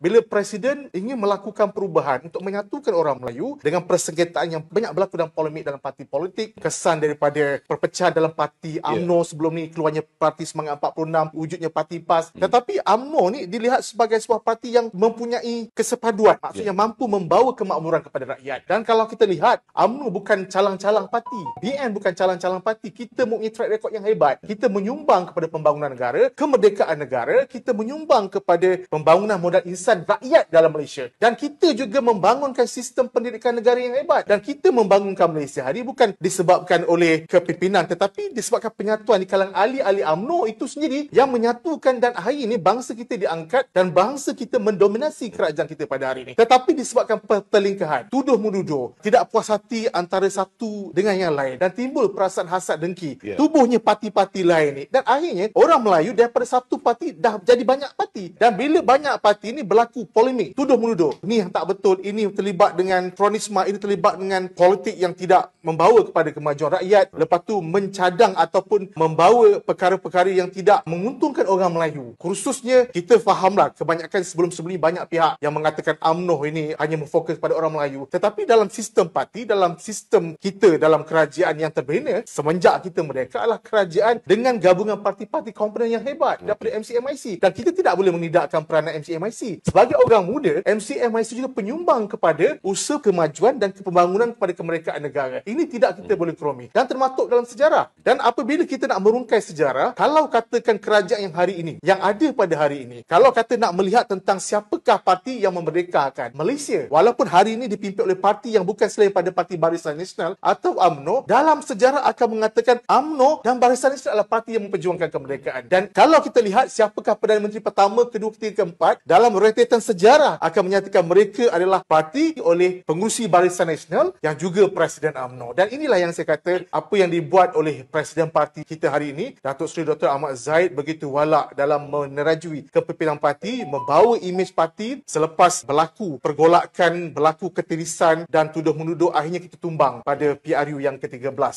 Bila presiden ingin melakukan perubahan untuk menyatukan orang Melayu dengan persengketaan yang banyak berlaku dalam polemik dalam parti politik, kesan daripada perpecahan dalam parti AMNO ya. yeah. sebelum ni keluarnya parti Semangat 46, wujudnya parti PAS. Mm. Tetapi AMNO ni dilihat sebagai sebuah parti yang mempunyai kesepaduan, maksudnya yeah. mampu membawa kemakmuran kepada rakyat. Dan kalau kita lihat, AMNO bukan calang-calang parti. BN bukan calang-calang parti. Kita mempunyai track record yang hebat. Ya. Kita menyumbang kepada pembangunan negara, kemerdekaan negara, kita menyumbang kepada pembangunan modal insan kesan rakyat dalam Malaysia. Dan kita juga membangunkan sistem pendidikan negara yang hebat. Dan kita membangunkan Malaysia hari bukan disebabkan oleh kepimpinan tetapi disebabkan penyatuan di kalangan ahli-ahli UMNO itu sendiri yang menyatukan dan hari ini bangsa kita diangkat dan bangsa kita mendominasi kerajaan kita pada hari ini. Tetapi disebabkan pertelingkahan, tuduh-menuduh, tidak puas hati antara satu dengan yang lain dan timbul perasaan hasad dengki. Yeah. Tubuhnya parti-parti lain ni dan akhirnya orang Melayu daripada satu parti dah jadi banyak parti dan bila banyak parti ini berlaku berlaku polemik tuduh-menuduh ini yang tak betul ini terlibat dengan kronisme ini terlibat dengan politik yang tidak membawa kepada kemajuan rakyat lepas tu mencadang ataupun membawa perkara-perkara yang tidak menguntungkan orang Melayu khususnya kita fahamlah kebanyakan sebelum-sebelum ini banyak pihak yang mengatakan UMNO ini hanya memfokus pada orang Melayu tetapi dalam sistem parti dalam sistem kita dalam kerajaan yang terbina semenjak kita mereka adalah kerajaan dengan gabungan parti-parti komponen yang hebat daripada MCMIC dan kita tidak boleh menidakkan peranan MCMIC Sebagai orang muda, MCM Malaysia juga penyumbang kepada usaha kemajuan dan pembangunan kepada kemerdekaan negara. Ini tidak kita boleh kromi dan termasuk dalam sejarah. Dan apabila kita nak merungkai sejarah, kalau katakan kerajaan yang hari ini, yang ada pada hari ini, kalau kata nak melihat tentang siapakah parti yang memerdekakan Malaysia, walaupun hari ini dipimpin oleh parti yang bukan selain pada parti Barisan Nasional atau UMNO, dalam sejarah akan mengatakan UMNO dan Barisan Nasional adalah parti yang memperjuangkan kemerdekaan. Dan kalau kita lihat siapakah Perdana Menteri pertama, kedua, ketiga, keempat dalam rentetan sejarah akan menyatakan mereka adalah parti oleh pengurusi Barisan Nasional yang juga Presiden AMNO Dan inilah yang saya kata apa yang dibuat oleh Presiden Parti kita hari ini, Datuk Seri Dr. Ahmad Zaid begitu walak dalam menerajui kepimpinan parti, membawa imej parti selepas berlaku pergolakan, berlaku ketirisan dan tuduh-menuduh akhirnya kita tumbang pada PRU yang ke-13.